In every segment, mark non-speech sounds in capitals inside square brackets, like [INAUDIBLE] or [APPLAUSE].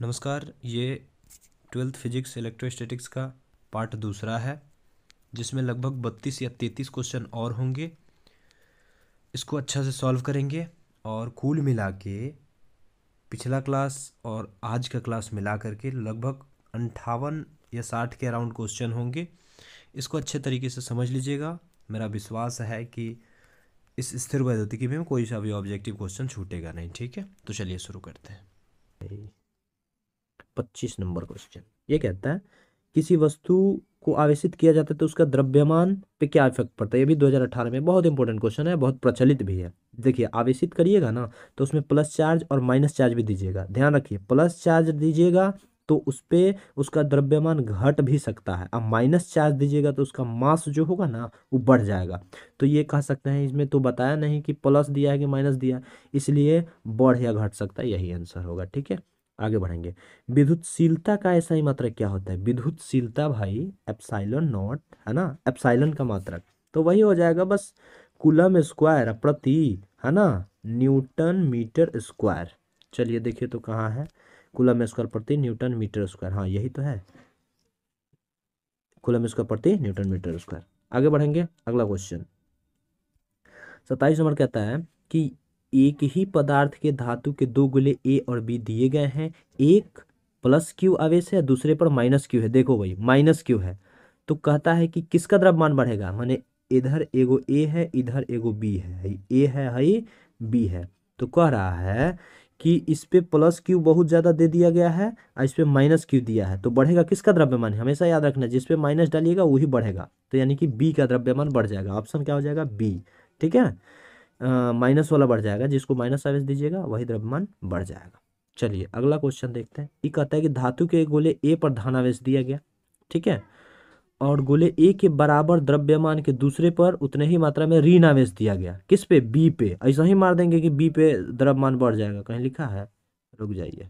नमस्कार ये twelfth physics electrostatics का पार्ट दूसरा है जिसमें लगभग बत्तीस या तैंतीस क्वेश्चन और होंगे इसको अच्छा से सॉल्व करेंगे और कुल मिला के पिछला क्लास और आज का क्लास मिला करके लगभग अंठावन या साठ के अराउंड क्वेश्चन होंगे इसको अच्छे तरीके से समझ लीजिएगा मेरा विश्वास है कि इस स्थिर वैद्युतिकी में कोई सा भी ऑब्जेक्टिव क्वेश्चन छूटेगा नहीं ठीक है तो चलिए शुरू करते हैं पच्चीस नंबर क्वेश्चन ये कहता है किसी वस्तु को आवेशित किया जाता है तो उसका द्रव्यमान पे क्या इफेक्ट पड़ता है ये भी 2018 में बहुत इंपॉर्टेंट क्वेश्चन है बहुत प्रचलित भी है देखिए आवेशित करिएगा ना तो उसमें प्लस चार्ज और माइनस चार्ज भी दीजिएगा ध्यान रखिए प्लस चार्ज दीजिएगा तो उस पर उसका द्रव्यमान घट भी सकता है अब माइनस चार्ज दीजिएगा तो उसका मास जो होगा ना वो बढ़ जाएगा तो ये कह सकते हैं इसमें तो बताया नहीं कि प्लस दिया है कि माइनस दिया इसलिए बढ़ या घट सकता है यही आंसर होगा ठीक है आगे बढ़ेंगे विद्युतशीलता का ऐसा ही मात्रक क्या होता है विद्युतशीलता भाई एप्साइलन नॉट है ना एप्साइलन का मात्रक तो वही हो जाएगा बस कुलम स्क्वायर प्रति है ना न्यूटन मीटर स्क्वायर चलिए देखिए तो कहाँ है कुलम स्क्वायर प्रति न्यूटन मीटर स्क्वायर हाँ यही तो है कुलम स्क्वायर प्रति न्यूटन मीटर स्क्वायर आगे बढ़ेंगे अगला क्वेश्चन सत्ताईस नंबर कहता है कि एक ही पदार्थ के धातु के दो गोले ए और बी दिए गए हैं एक प्लस क्यू आवेश है दूसरे पर माइनस क्यू है देखो भाई माइनस क्यू है तो कहता है कि किसका द्रव्यमान बढ़ेगा माने इधर एगो ए है इधर एगो बी है ए है हई बी है तो कह रहा है कि इस पे प्लस क्यू बहुत ज़्यादा दे दिया गया है और इस पे माइनस क्यू दिया है तो बढ़ेगा किसका द्रव्यमान है हमेशा याद रखना जिस पे माइनस डालिएगा वही बढ़ेगा तो यानी कि बी का द्रव्यमान बढ़ जाएगा ऑप्शन क्या हो जाएगा बी ठीक है माइनस वाला बढ़ जाएगा जिसको माइनस आवेश दीजिएगा वही द्रव्यमान बढ़ जाएगा चलिए अगला क्वेश्चन देखते हैं ये कहता है कि धातु के गोले ए पर धनावेश दिया गया ठीक है और गोले ए के बराबर द्रव्यमान के दूसरे पर उतने ही मात्रा में ऋण आवेश दिया गया किस पे बी पे ऐसा ही मार देंगे कि बी पे द्रव्यमान बढ़ जाएगा कहीं लिखा है रुक जाइए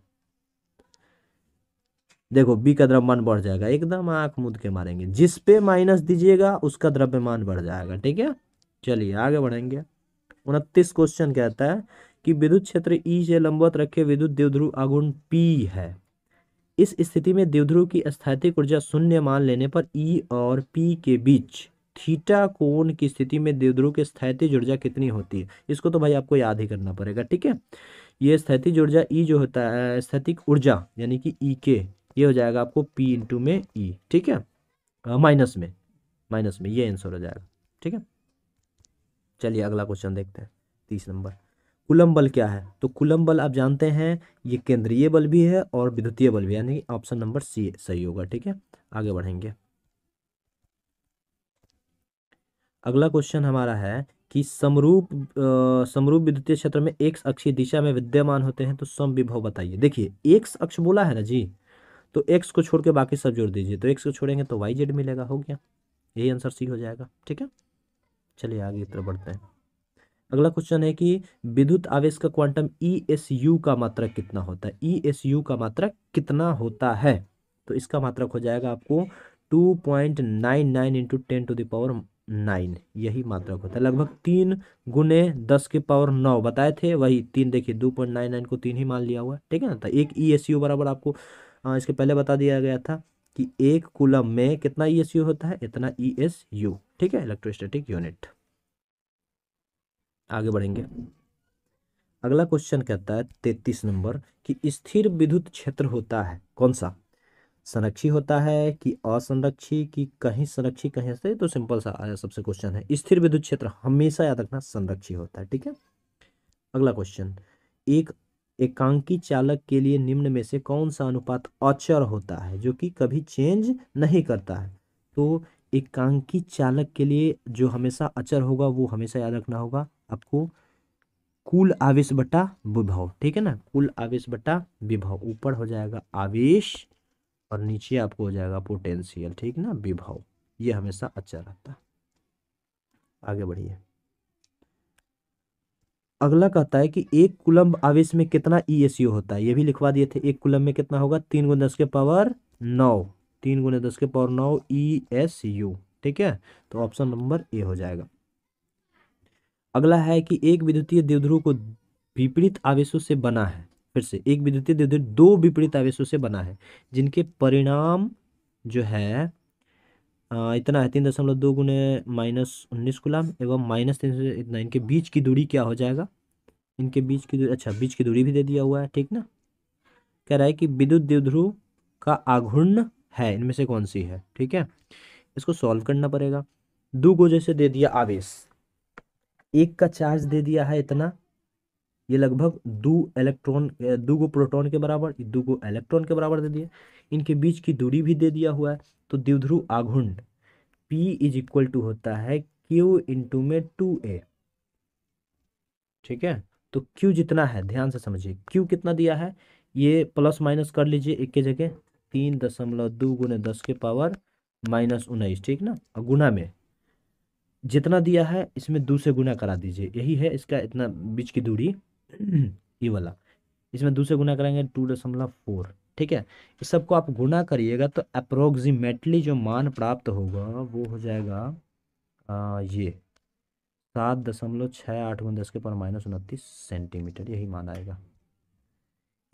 देखो बी का द्रव्यमान बढ़ जाएगा एकदम आंख मुद के मारेंगे जिस पे माइनस दीजिएगा उसका द्रव्यमान बढ़ जाएगा ठीक है चलिए आगे बढ़ेंगे उनतीस क्वेश्चन कहता है कि विद्युत क्षेत्र ई e से लंबवत रखे विद्युत देवध्रुव आगुण पी है इस स्थिति में देवध्रुव की स्थायित्व ऊर्जा शून्य मान लेने पर ई e और पी के बीच थीटा कोण की स्थिति में देवध्रुव की स्थायित्व ऊर्जा कितनी होती है इसको तो भाई आपको याद ही करना पड़ेगा ठीक है ये स्थैतिज ऊर्जा ई e जो होता है स्थैतिक ऊर्जा यानी कि ई के ये हो जाएगा आपको पी इंटू में ई ठीक है माइनस में माइनस में ये आंसर हो जाएगा ठीक है चलिए अगला क्वेश्चन देखते हैं तीस नंबर कुलम बल क्या है तो कुलम बल आप जानते हैं ये केंद्रीय बल भी है और विद्युतीय बल भी यानी ऑप्शन नंबर सी सही होगा ठीक है आगे बढ़ेंगे अगला क्वेश्चन हमारा है कि समरूप समरूप विद्युतीय क्षेत्र में एक अक्षीय दिशा में विद्यमान होते हैं तो सम विभव बताइए देखिए एक अक्ष बोला है ना जी तो एक्स को छोड़ के बाकी सब जोड़ दीजिए तो एक्स को छोड़ेंगे तो वाई जेड मिलेगा हो गया यही आंसर सी हो जाएगा ठीक है चलिए आगे की तरफ बढ़ते हैं अगला क्वेश्चन है कि विद्युत आवेश का क्वांटम ई एस यू का मात्रक कितना होता है ई एस यू का मात्रक कितना होता है तो इसका मात्रक हो जाएगा आपको two point nine nine into ten to the power nine यही मात्रक होता है लगभग तीन गुने दस के पावर नौ बताए थे वही तीन देखिए दो पॉइंट नाइन नाइन को तीन ही मान लिया हुआ ठीक है ना तो एक ई एस यू बराबर आपको इसके पहले बता दिया गया था कि एक कुलम में कितना ई e होता है इतना ई e ठीक है इलेक्ट्रोस्टैटिक यूनिट आगे बढ़ेंगे अगला क्वेश्चन कहता है तैतीस नंबर कि स्थिर विद्युत क्षेत्र होता है कौन सा संरक्षी होता है कि असंरक्षी कि कहीं संरक्षी कहीं से तो सिंपल सा आया सबसे क्वेश्चन है स्थिर विद्युत क्षेत्र हमेशा याद रखना संरक्षी होता है ठीक है अगला क्वेश्चन एक एकांकी चालक के लिए निम्न में से कौन सा अनुपात अचर होता है जो कि कभी चेंज नहीं करता है तो एकांकी चालक के लिए जो हमेशा अचर होगा वो हमेशा याद रखना होगा आपको कुल आवेश बटा विभव ठीक है ना कुल आवेश बटा विभव ऊपर हो जाएगा आवेश और नीचे आपको हो जाएगा पोटेंशियल ठीक ना विभव ये हमेशा अच्छा रहता आगे बढ़िए अगला कहता है कि एक कुलम्ब आवेश में कितना ई एस यू होता है ये भी लिखवा दिए थे एक कुलम्ब में कितना होगा तीन गुना दस के पावर नौ तीन गुण दस के पावर नौ ई एस यू ठीक है तो ऑप्शन नंबर ए हो जाएगा अगला है कि एक विद्युतीय देवध्रुव को विपरीत आवेशों से बना है फिर से एक विद्युतीय द्विध्रुव दो विपरीत आवेशों से बना है जिनके परिणाम जो है इतना है तीन दशमलव दो गुने माइनस उन्नीस गुलाम एवं माइनस तीन सौ इतना इनके बीच की दूरी क्या हो जाएगा इनके बीच की दूरी अच्छा बीच की दूरी भी दे दिया हुआ है ठीक ना कह रहा है कि विद्युत द्विध्रुव का आघूर्ण है इनमें से कौन सी है ठीक है इसको सॉल्व करना पड़ेगा दो गो जैसे दे दिया आवेश एक का चार्ज दे दिया है इतना ये लगभग दो इलेक्ट्रॉन दो गो प्रोटॉन के बराबर दो गो इलेक्ट्रॉन के बराबर दे दिया इनके बीच की दूरी भी दे दिया हुआ है तो द्विध्रुव आघुंड पी इज इक्वल टू होता है क्यू इंटू में टू ए ठीक है तो क्यू जितना है ध्यान से समझिए क्यू कितना दिया है ये प्लस माइनस कर लीजिए एक के जगह तीन दशमलव दो गुने दस के पावर माइनस उन्नीस ठीक ना और गुना में जितना दिया है इसमें दो से गुना करा दीजिए यही है इसका इतना बीच की दूरी [CLEARS THROAT] ये वाला इसमें दूसरे गुना करेंगे टू दशमलव फोर ठीक है इस सबको आप गुना करिएगा तो अप्रोक्सीमेटली जो मान प्राप्त होगा वो हो जाएगा आ, ये सात दशमलव छः आठ गुण दस के पर माइनस उनतीस सेंटीमीटर यही मान आएगा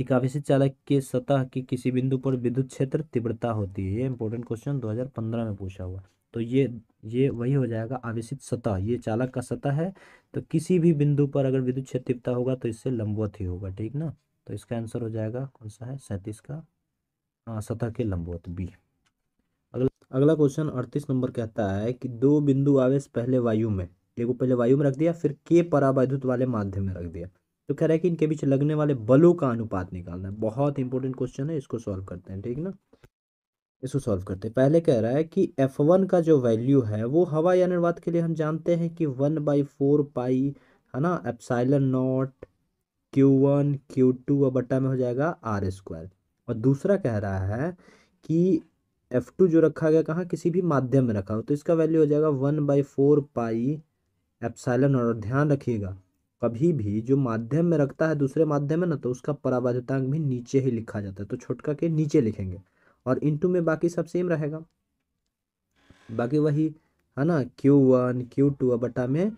एक आवेशित चालक के सतह के किसी बिंदु पर विद्युत क्षेत्र तीव्रता होती है ये इंपॉर्टेंट क्वेश्चन 2015 में पूछा हुआ तो ये ये वही हो जाएगा आवेशित सतह ये चालक का सतह है तो किसी भी बिंदु पर अगर विद्युत क्षेत्र तीव्रता होगा तो इससे लंबवत ही होगा ठीक ना तो इसका आंसर हो जाएगा कौन सा है सैंतीस का सतह के लंबवत बी अगला अगला क्वेश्चन अड़तीस नंबर कहता है कि दो बिंदु आवेश पहले वायु में एगो पहले वायु में रख दिया फिर के परावैद्युत वाले माध्यम में रख दिया तो कह रहा है कि इनके बीच लगने वाले बलों का अनुपात निकालना है बहुत इंपॉर्टेंट क्वेश्चन है इसको सॉल्व करते हैं ठीक ना इसको सॉल्व करते हैं पहले कह रहा है कि एफ वन का जो वैल्यू है वो हवाई निर्वात के लिए हम जानते हैं कि वन बाई फोर पाई है ना epsilon naught Q one Q two और बट्टा में हो जाएगा आर स्क्वायर और दूसरा कह रहा है कि एफ टू जो रखा गया कहाँ किसी भी माध्यम में रखा हो तो इसका वैल्यू हो जाएगा one by four pi epsilon और ध्यान रखिएगा कभी भी जो माध्यम में रखता है दूसरे माध्यम में ना तो उसका पराबाधितांक भी नीचे ही लिखा जाता है तो छोटका के नीचे लिखेंगे और इन टू में बाकी सब सेम रहेगा बाकी वही है ना क्यू वन क्यू टू बटा में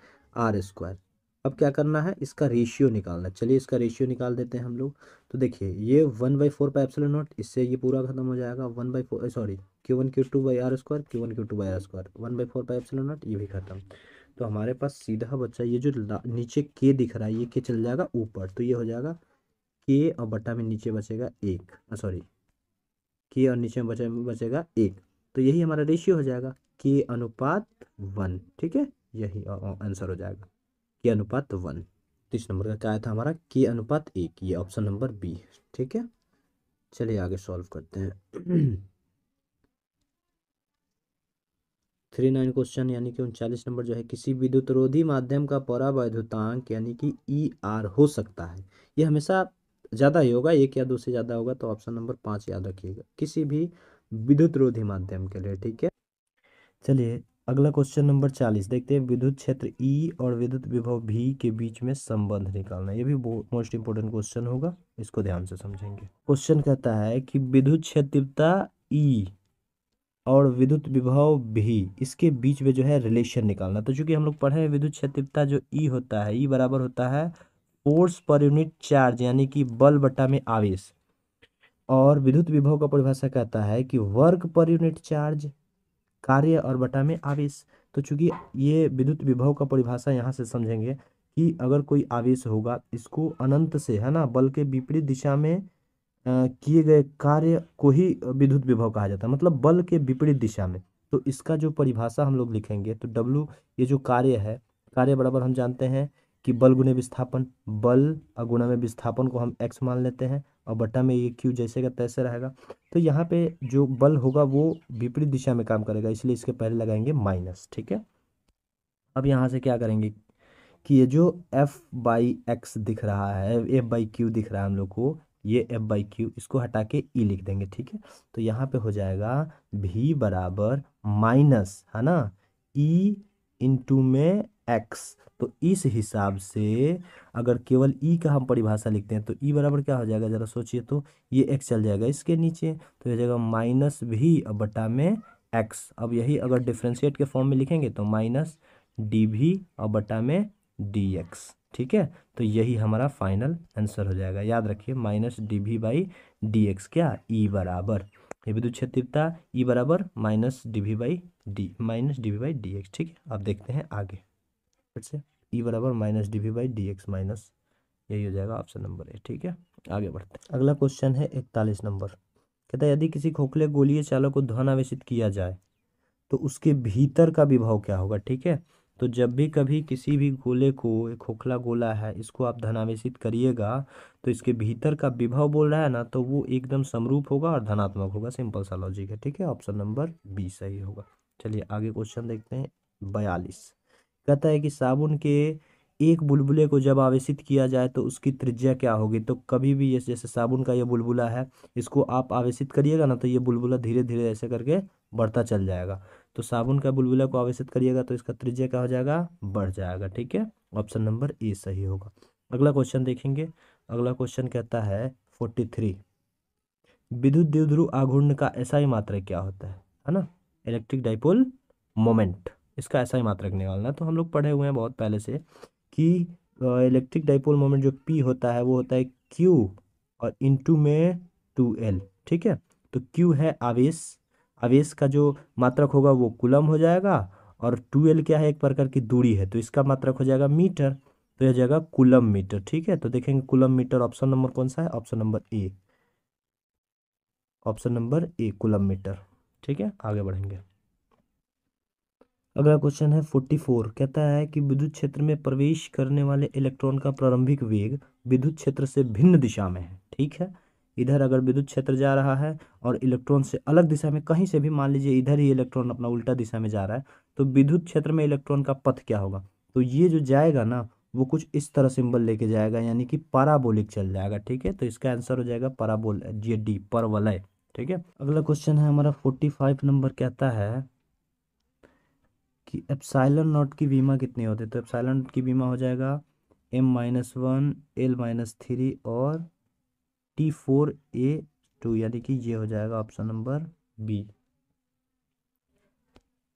आर स्क्वायर अब क्या करना है इसका रेशियो निकालना चलिए इसका रेशियो निकाल देते हैं हम लोग तो देखिए ये one by four pi epsilon naught इससे ये पूरा खत्म हो जाएगा one by four sorry Q one Q two by R square Q one Q two by R square one by four pi epsilon naught ये भी खत्म तो हमारे पास सीधा बच्चा ये जो नीचे के दिख रहा है ये के चल जाएगा ऊपर तो ये हो जाएगा के और बट्टा में नीचे बचेगा एक सॉरी के और नीचे में बचे बचेगा एक तो यही हमारा रेशियो हो जाएगा के अनुपात वन ठीक है यही आंसर हो जाएगा के अनुपात वन तीस तो नंबर का क्या आया था हमारा के अनुपात एक ये ऑप्शन नंबर बी ठीक है चलिए आगे सॉल्व करते हैं थ्री नाइन क्वेश्चन यानी कि उनचालीस नंबर जो है किसी विद्युतरोधी माध्यम का परावैधुतांक यानी कि ई e आर हो सकता है ये हमेशा ज़्यादा ही होगा एक या दो से ज़्यादा होगा तो ऑप्शन नंबर पाँच याद रखिएगा किसी भी विद्युत रोधी माध्यम के लिए ठीक है चलिए अगला क्वेश्चन नंबर चालीस देखते हैं विद्युत क्षेत्र ई e और विद्युत विभव भी के बीच में संबंध निकालना ये भी मोस्ट इंपोर्टेंट क्वेश्चन होगा इसको ध्यान से समझेंगे क्वेश्चन कहता है कि विद्युत क्षेत्रता ई e और विद्युत विभव भी इसके बीच में जो है रिलेशन निकालना तो चूंकि हम लोग पढ़े हैं विद्युत क्षेत्रता जो ई e होता है ई बराबर होता है फोर्स पर यूनिट चार्ज यानी कि बल बटा में आवेश और विद्युत विभव का परिभाषा कहता है कि वर्क पर यूनिट चार्ज कार्य और बटा में आवेश तो चूंकि ये विद्युत विभव का परिभाषा यहाँ से समझेंगे कि अगर कोई आवेश होगा इसको अनंत से है ना बल के विपरीत दिशा में किए गए कार्य को ही विद्युत विभव कहा जाता है मतलब बल के विपरीत दिशा में तो इसका जो परिभाषा हम लोग लिखेंगे तो डब्लू ये जो कार्य है कार्य बराबर हम जानते हैं कि बल गुने विस्थापन बल और गुना में विस्थापन को हम एक्स मान लेते हैं और बटा में ये क्यू जैसे का तैसे रहेगा तो यहाँ पे जो बल होगा वो विपरीत दिशा में काम करेगा इसलिए इसके पहले लगाएंगे माइनस ठीक है अब यहाँ से क्या करेंगे कि ये जो एफ बाई एक्स दिख रहा है एफ बाई क्यू दिख रहा है हम लोग को ये एफ बाई क्यू इसको हटा के ई e लिख देंगे ठीक है तो यहाँ पे हो जाएगा भी बराबर माइनस है ना ई e इंटू में एक्स तो इस हिसाब से अगर केवल ई का हम परिभाषा लिखते हैं तो ई बराबर क्या हो जाएगा ज़रा सोचिए तो ये एक्स चल जाएगा इसके नीचे तो यह जाएगा माइनस भी अब बटा में एक्स अब यही अगर डिफ्रेंशिएट के फॉर्म में लिखेंगे तो माइनस डी भी और बटा में डी एक्स ठीक है तो यही हमारा फाइनल आंसर हो जाएगा याद रखिए minus D V by D X क्या ई बराबर ये भी विद्युत तीव्रता ई बराबर minus D V by D minus D V by D X ठीक है अब देखते हैं आगे फिर से ई बराबर minus D V by D X minus यही हो जाएगा ऑप्शन नंबर ए ठीक है आगे बढ़ते हैं अगला क्वेश्चन है इकतालीस नंबर कहता है यदि किसी खोखले गोलीय चालक को ध्वन आवेशित किया जाए तो उसके भीतर का विभाव क्या होगा ठीक है तो जब भी कभी किसी भी गोले को एक खोखला गोला है इसको आप धनावेशित करिएगा तो इसके भीतर का विभव बोल रहा है ना तो वो एकदम समरूप होगा और धनात्मक होगा सिंपल सा लॉजिक है ठीक है ऑप्शन नंबर बी सही होगा चलिए आगे क्वेश्चन देखते हैं बयालीस कहता है कि साबुन के एक बुलबुले को जब आवेशित किया जाए तो उसकी त्रिज्या क्या होगी तो कभी भी ये जैसे साबुन का ये बुलबुला है इसको आप आवेशित करिएगा ना तो ये बुलबुला धीरे धीरे ऐसे करके बढ़ता चल जाएगा तो साबुन का बुलबुला को आवेशित करिएगा तो इसका त्रिज्या क्या हो जाएगा बढ़ जाएगा ठीक है ऑप्शन नंबर ए सही होगा अगला क्वेश्चन देखेंगे अगला क्वेश्चन कहता है फोर्टी थ्री विद्युत द्विध्रुव आघूर्ण का ऐसा ही मात्रा क्या होता है है ना इलेक्ट्रिक डाइपोल मोमेंट इसका ऐसा ही मात्रक निकालना है तो हम लोग पढ़े हुए हैं बहुत पहले से कि इलेक्ट्रिक डाइपोल मोमेंट जो पी होता है वो होता है क्यू और टू में टू एल ठीक है तो क्यू है आवेश आवेश का जो मात्रक होगा वो कुलम हो जाएगा और टू एल क्या है एक प्रकार की दूरी है तो इसका मात्रक हो जाएगा मीटर तो यह जाएगा कुलम मीटर ठीक है तो देखेंगे कुलम मीटर ऑप्शन नंबर कौन सा है option number A option number A coulomb metre ठीक है आगे बढ़ेंगे अगला क्वेश्चन है फोर्टी फोर कहता है कि विद्युत क्षेत्र में प्रवेश करने वाले इलेक्ट्रॉन का प्रारंभिक वेग विद्युत क्षेत्र से भिन्न दिशा में है ठीक है इधर अगर विद्युत क्षेत्र जा रहा है और इलेक्ट्रॉन से अलग दिशा में कहीं से भी मान लीजिए इधर ही इलेक्ट्रॉन अपना उल्टा दिशा में जा रहा है तो विद्युत क्षेत्र में इलेक्ट्रॉन का पथ क्या होगा तो ये जो जाएगा ना वो कुछ इस तरह सिंबल लेके जाएगा यानी कि पाराबोलिक चल जाएगा ठीक है तो इसका आंसर हो जाएगा पाराबोल जी डी परवलय ठीक है अगला क्वेश्चन है हमारा फोर्टी फाइव नंबर कहता है कि एप्साइलन नॉट की बीमा कितनी होती है तो एप्साइलन नॉट की बीमा हो जाएगा M minus one L minus three और टी फोर ए टू यानी कि ये हो जाएगा ऑप्शन नंबर बी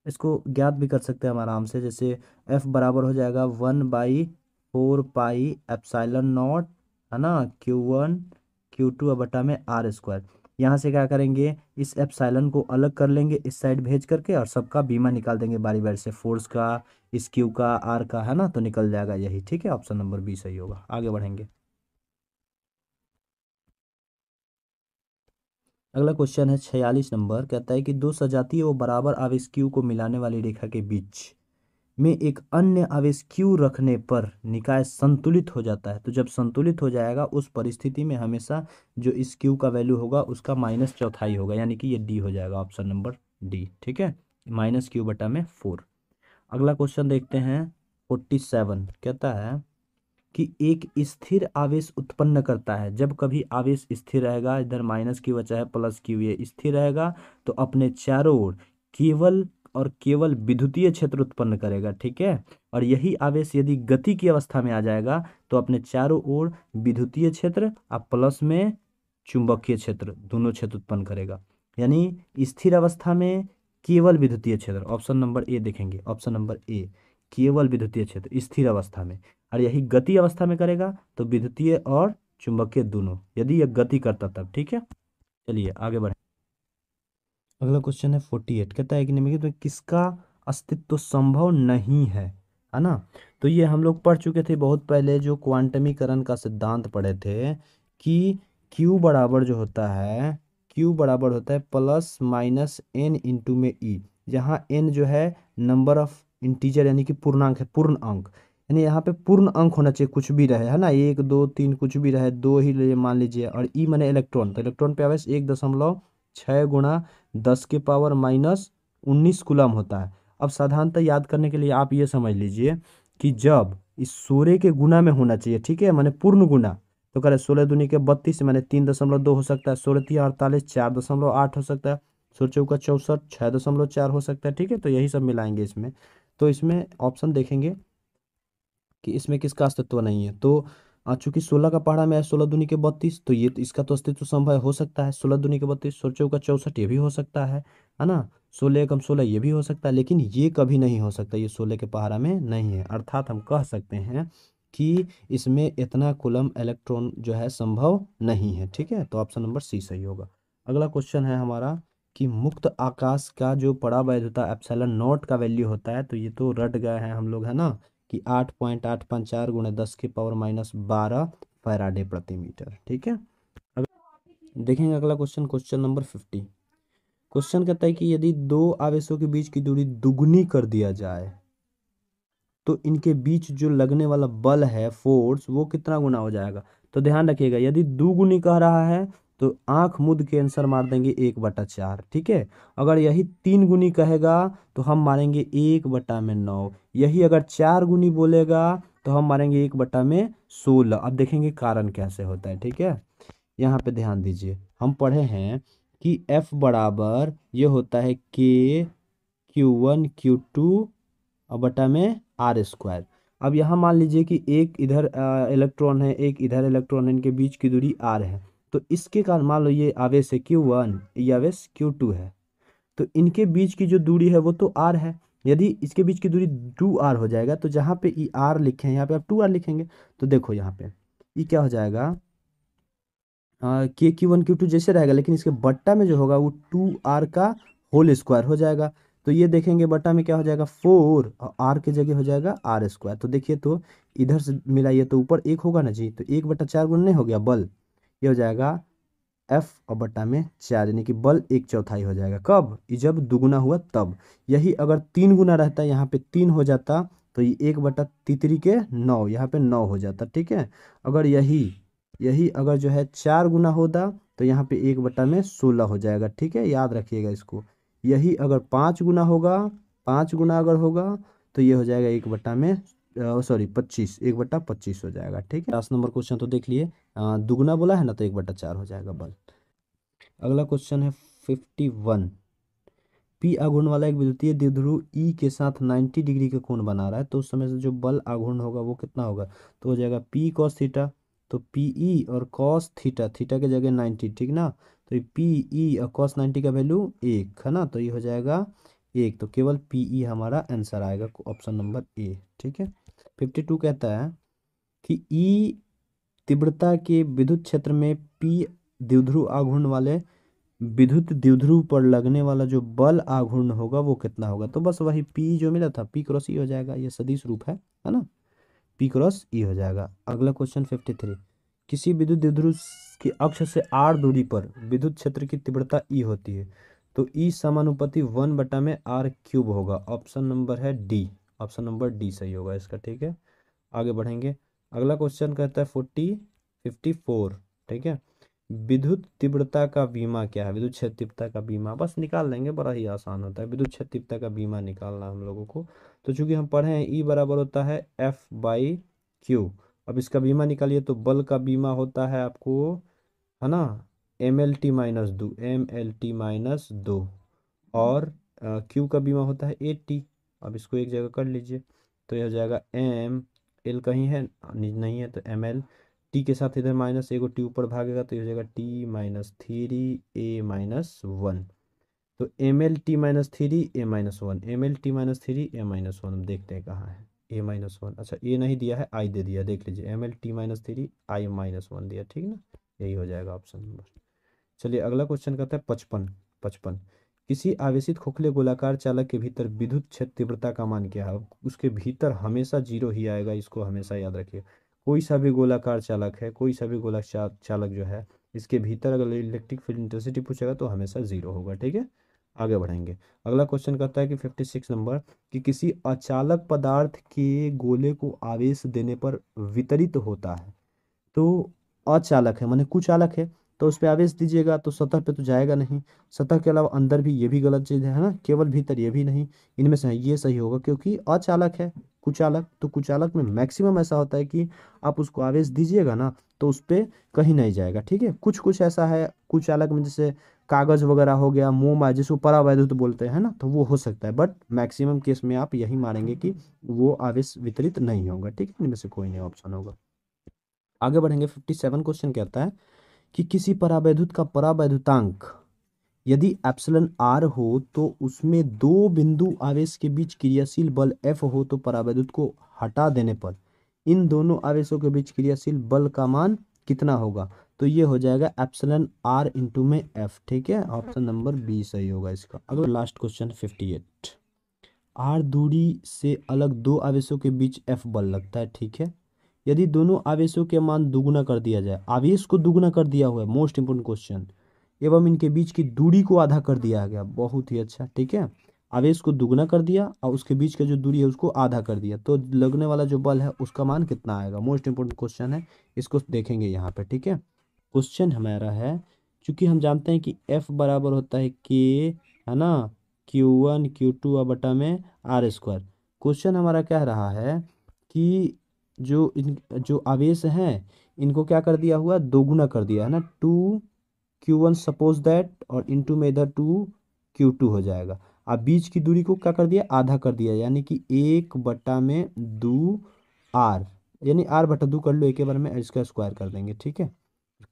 इसको ज्ञात भी कर सकते हैं हम आराम से जैसे एफ बराबर हो जाएगा one by four pi epsilon naught है ना क्यू वन क्यू टू बटा में आर स्क्वायर यहाँ से क्या करेंगे इस एप्साइलन को अलग कर लेंगे इस साइड भेज करके और सबका बीमा निकाल देंगे बारी बारी से फोर्स का इस क्यू का आर का है ना तो निकल जाएगा यही ठीक है ऑप्शन नंबर बी सही होगा आगे बढ़ेंगे अगला क्वेश्चन है छियालीस नंबर कहता है कि दो सजातीय वो बराबर आवेश क्यू को मिलाने वाली रेखा के बीच में एक अन्य आवेश Q रखने पर निकाय संतुलित हो जाता है तो जब संतुलित हो जाएगा उस परिस्थिति में हमेशा जो इस Q का वैल्यू होगा उसका माइनस चौथाई होगा यानी कि ये डी हो जाएगा ऑप्शन नंबर डी ठीक है माइनस क्यू बटा में फोर अगला क्वेश्चन देखते हैं फोर्टी सेवन कहता है कि एक स्थिर आवेश उत्पन्न करता है जब कभी आवेश स्थिर रहेगा इधर माइनस की वजह है प्लस हुई है स्थिर रहेगा तो अपने चारों ओर केवल और केवल विद्युतीय क्षेत्र उत्पन्न करेगा ठीक है और यही आवेश यदि गति की अवस्था में आ जाएगा तो अपने चारों ओर विद्युतीय क्षेत्र और प्लस में चुंबकीय क्षेत्र दोनों क्षेत्र उत्पन्न करेगा यानी स्थिर अवस्था में केवल विद्युतीय क्षेत्र ऑप्शन नंबर ए देखेंगे ऑप्शन नंबर ए केवल विद्युतीय क्षेत्र स्थिर अवस्था में और यही गति अवस्था में करेगा तो विद्युतीय और चुंबकीय दोनों यदि यह गति करता तब ठीक है चलिए आगे बढ़ें अगला क्वेश्चन है फोर्टी एट कहता है एग्नेमिक में किसका अस्तित्व संभव नहीं है है ना तो ये हम लोग पढ़ चुके थे बहुत पहले जो क्वांटमीकरण का सिद्धांत पढ़े थे कि q बराबर जो होता है q बराबर होता है प्लस माइनस एन इंटू में ई e। जहाँ एन जो है नंबर ऑफ इंटीजर यानी कि पूर्णांक है पूर्ण अंक यानी यहाँ पे पूर्ण अंक होना चाहिए कुछ भी रहे है ना एक दो तीन कुछ भी रहे दो ही मान लीजिए और ई मैंने इलेक्ट्रॉन तो इलेक्ट्रॉन पे आवेश एक दशमलव छः गुणा दस के पावर माइनस उन्नीस कुलम होता है अब साधारणतः याद करने के लिए आप ये समझ लीजिए कि जब इस सोरे के गुना में होना चाहिए ठीक है मैंने पूर्ण गुना तो करें सोलह दुनिया के बत्तीस मैंने तीन दशमलव दो हो सकता है सोलह तीन अड़तालीस चार दशमलव आठ हो सकता है सोलह चौका चौसठ छः दशमलव चार हो सकता है ठीक है तो यही सब मिलाएंगे इसमें तो इसमें ऑप्शन देखेंगे कि इसमें किसका अस्तित्व नहीं है तो चूंकि सोलह का पहाड़ा में आया सोलह दूनी के बत्तीस तो ये तो इसका तो अस्तित्व संभव हो सकता है सोलह दुनी के बत्तीस सोलह का चौसठ ये भी हो सकता है है ना सोलह एकम सोलह ये भी हो सकता है लेकिन ये कभी नहीं हो सकता ये सोलह के पहाड़ा में नहीं है अर्थात हम कह सकते हैं कि इसमें इतना कुलम इलेक्ट्रॉन जो है संभव नहीं है ठीक है तो ऑप्शन नंबर सी सही होगा अगला क्वेश्चन है हमारा कि मुक्त आकाश का जो पड़ा वैधता एप्सलन नॉट का वैल्यू होता है तो ये तो रट गए हैं हम लोग है ना कि आठ पॉइंट आठ पाँच चार गुणे दस के पावर माइनस बारह फैराडे प्रति मीटर ठीक है अब देखेंगे अगला question question number fifty question कहता है कि यदि दो आवेशों के बीच की दूरी दुगुनी कर दिया जाए तो इनके बीच जो लगने वाला बल है फोर्स वो कितना गुना हो जाएगा तो ध्यान रखिएगा यदि दुगुनी कह रहा है तो आंख मुद के आंसर मार देंगे एक बटा चार ठीक है अगर यही तीन गुनी कहेगा तो हम मारेंगे एक बटा में नौ यही अगर चार गुनी बोलेगा तो हम मारेंगे एक बटा में सोलह अब देखेंगे कारण कैसे होता है ठीक है यहाँ पे ध्यान दीजिए हम पढ़े हैं कि एफ बराबर ये होता है के क्यू वन क्यू टू और बटा में आर स्क्वायर अब यहाँ मान लीजिए कि एक इधर इलेक्ट्रॉन है एक इधर इलेक्ट्रॉन है इनके बीच की दूरी आर है तो इसके कारण मान लो ये आवेश है क्यू वन ये आवेश क्यू टू है तो इनके बीच की जो दूरी है वो तो आर है यदि इसके बीच की दूरी टू आर हो जाएगा तो जहाँ पे ई आर लिखे हैं यहाँ पे आप टू आर लिखेंगे तो देखो यहाँ पे ये क्या हो जाएगा के क्यू वन क्यू टू जैसे रहेगा लेकिन इसके बट्टा में जो होगा वो टू आर का होल स्क्वायर हो जाएगा तो ये देखेंगे बट्टा में क्या हो जाएगा फोर और आर के जगह हो जाएगा आर स्क्वायर तो देखिए तो इधर से मिला ये तो ऊपर एक होगा ना जी तो एक बट्टा चार गुण नहीं हो गया बल ये हो जाएगा एफ और बट्टा में चार यानी कि बल एक चौथाई हो जाएगा कब ये जब दुगुना हुआ तब यही अगर तीन गुना रहता यहाँ पे तीन हो जाता तो ये एक बटा तितरी के नौ यहाँ पे नौ हो जाता ठीक है अगर यही यही अगर जो है चार गुना होता तो यहाँ पे एक बट्टा में सोलह हो जाएगा ठीक है याद रखिएगा इसको यही अगर पाँच गुना होगा पाँच गुना अगर होगा तो ये हो जाएगा एक बट्टा में सॉरी पच्चीस एक बट्टा पच्चीस हो जाएगा ठीक है लास्ट नंबर क्वेश्चन तो देख लिए दुगुना बोला है ना तो एक बट्टा चार हो जाएगा बल अगला क्वेश्चन है फिफ्टी वन पी आघूर्ण वाला एक विद्युतीय दिध्रु ई e के साथ नाइन्टी डिग्री का कोण बना रहा है तो उस समय से जो बल आघूर्ण होगा वो कितना होगा तो हो जाएगा पी कॉस थीटा तो पी ई e और कॉस थीटा थीटा के जगह नाइन्टी ठीक ना तो पी ई e और कॉस नाइन्टी का वैल्यू एक है ना तो ये हो जाएगा एक तो केवल पी ई हमारा आंसर आएगा ऑप्शन नंबर ए ठीक है फिफ्टी टू कहता है कि ई तीव्रता के विद्युत क्षेत्र में पी द्विध्रुव आघूर्ण वाले विद्युत द्विध्रुव पर लगने वाला जो बल आघूर्ण होगा वो कितना होगा तो बस वही पी जो मिला था पी क्रॉस ई हो जाएगा ये सदिश रूप है है ना पी क्रॉस ई हो जाएगा अगला क्वेश्चन फिफ्टी थ्री किसी विद्युत द्विध्रुव की अक्ष से आर दूरी पर विद्युत क्षेत्र की तीव्रता ई e होती है तो ई e समानुपाती वन बटा में आर क्यूब होगा ऑप्शन नंबर है डी ऑप्शन नंबर डी सही होगा इसका ठीक है आगे बढ़ेंगे अगला क्वेश्चन कहता है फोर्टी फिफ्टी फोर ठीक है विद्युत तीव्रता का बीमा क्या है विद्युत क्षेत्र तीव्रता का बीमा बस निकाल लेंगे बड़ा ही आसान होता है विद्युत क्षेत्र तीव्रता का बीमा निकालना हम लोगों को तो चूंकि हम पढ़े हैं ई बराबर होता है एफ बाई क्यू अब इसका बीमा निकालिए तो बल का बीमा होता है आपको है ना एम एल टी माइनस दो एम एल टी माइनस दो और क्यू का बीमा होता है ए टी अब इसको एक जगह कर लीजिए तो यह हो जाएगा एम एल कहीं है नहीं है तो एम एल टी के साथ इधर माइनस एगो टी ऊपर भागेगा तो ये हो जाएगा T minus three A minus one तो M L T minus three A minus one M L T minus three A minus one देखते हैं कहाँ है ए माइनस वन अच्छा ए नहीं दिया है आई दे दिया देख लीजिए M L T minus three I minus one दिया ठीक ना यही हो जाएगा ऑप्शन नंबर चलिए अगला क्वेश्चन कहता है पचपन पचपन किसी आवेशित खोखले गोलाकार चालक के भीतर विद्युत क्षेत्र तीव्रता का मान क्या है उसके भीतर हमेशा जीरो ही आएगा इसको हमेशा याद रखिए कोई सा भी गोलाकार चालक है कोई सा भी गोला चालक जो है इसके भीतर अगर इलेक्ट्रिक फील्ड इंटेंसिटी पूछेगा तो हमेशा जीरो होगा ठीक है आगे बढ़ेंगे अगला क्वेश्चन कहता है कि फिफ्टी सिक्स नंबर कि किसी अचालक पदार्थ के गोले को आवेश देने पर वितरित होता है तो अचालक है माने कुचालक है तो उस पर आवेश दीजिएगा तो सतह पे तो जाएगा नहीं सतह के अलावा अंदर भी ये भी गलत चीज़ है ना केवल भीतर ये भी नहीं इनमें से ये सही होगा क्योंकि अचालक है कुचालक तो कुचालक में मैक्सिमम ऐसा होता है कि आप उसको आवेश दीजिएगा ना तो उस पर कहीं नहीं जाएगा ठीक है कुछ कुछ ऐसा है कुचालक में जैसे कागज़ वगैरह हो गया मोमा जिसको परावैद्युत बोलते हैं ना तो वो हो सकता है बट मैक्सिमम केस में आप यही मानेंगे कि वो आवेश वितरित नहीं होगा ठीक है इनमें से कोई नहीं ऑप्शन होगा आगे बढ़ेंगे फिफ्टी सेवन क्वेश्चन कहता है कि किसी परावैद्युत का परावैद्युतांक यदि एप्सलन आर हो तो उसमें दो बिंदु आवेश के बीच क्रियाशील बल एफ हो तो परावैद्युत को हटा देने पर इन दोनों आवेशों के बीच क्रियाशील बल का मान कितना होगा तो ये हो जाएगा एप्सलन आर इंटू में एफ ठीक है ऑप्शन नंबर बी सही होगा इसका अगर last question fifty eight R दूरी से अलग दो आवेशों के बीच एफ बल लगता है ठीक है यदि दोनों आवेशों के मान दोगुना कर दिया जाए आवेश को दोगुना कर दिया हुआ है मोस्ट इंपोर्टेंट क्वेश्चन एवं इनके बीच की दूरी को आधा कर दिया गया बहुत ही अच्छा ठीक है आवेश को दुगना कर दिया और उसके बीच का जो दूरी है उसको आधा कर दिया तो लगने वाला जो बल है उसका मान कितना आएगा मोस्ट इंपोर्टेंट क्वेश्चन है इसको देखेंगे यहाँ पर ठीक है क्वेश्चन हमारा है चूंकि हम जानते हैं कि एफ बराबर होता है के है ना क्यू वन क्यू टू बटा में आर स्क्वायर क्वेश्चन हमारा कह रहा है कि जो इन जो आवेश हैं इनको क्या कर दिया हुआ दोगुना कर दिया है ना two Q one suppose that और इनटू में इधर टू क्यू टू हो जाएगा अब बीच की दूरी को क्या कर दिया आधा कर दिया यानी कि एक बट्टा में दो आर यानी आर बटा दो कर लो एक बार में इसका स्क्वायर कर देंगे ठीक है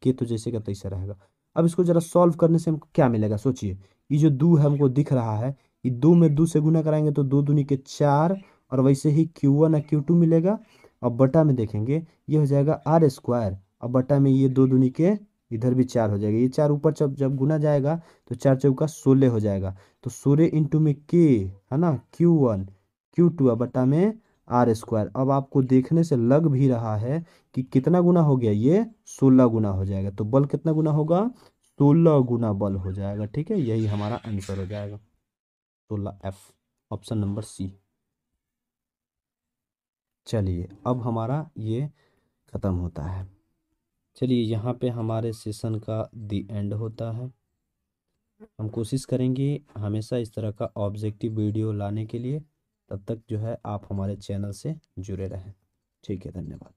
के तो जैसे का तैसा रहेगा अब इसको जरा सॉल्व करने से हमको क्या मिलेगा सोचिए ये जो दो है हमको दिख रहा है ये दो में दो से गुना कराएंगे तो दो दूनी के चार और वैसे ही क्यू वन और क्यू टू मिलेगा अब बटा में देखेंगे ये हो जाएगा आर स्क्वायर अब बटा में ये दो दुनी के इधर भी चार हो जाएगा ये चार ऊपर जब जब गुना जाएगा तो चार चौका सोलह हो जाएगा तो सोलह इंटू में के है ना क्यू वन क्यू टू बटा में आर स्क्वायर अब आपको देखने से लग भी रहा है कि कितना गुना हो गया ये सोलह गुना हो जाएगा तो बल कितना गुना होगा सोलह गुना बल हो जाएगा ठीक है यही हमारा आंसर हो जाएगा सोलह एफ ऑप्शन नंबर सी चलिए अब हमारा ये ख़त्म होता है चलिए यहाँ पे हमारे सेशन का दी एंड होता है हम कोशिश करेंगे हमेशा इस तरह का ऑब्जेक्टिव वीडियो लाने के लिए तब तक जो है आप हमारे चैनल से जुड़े रहें ठीक है धन्यवाद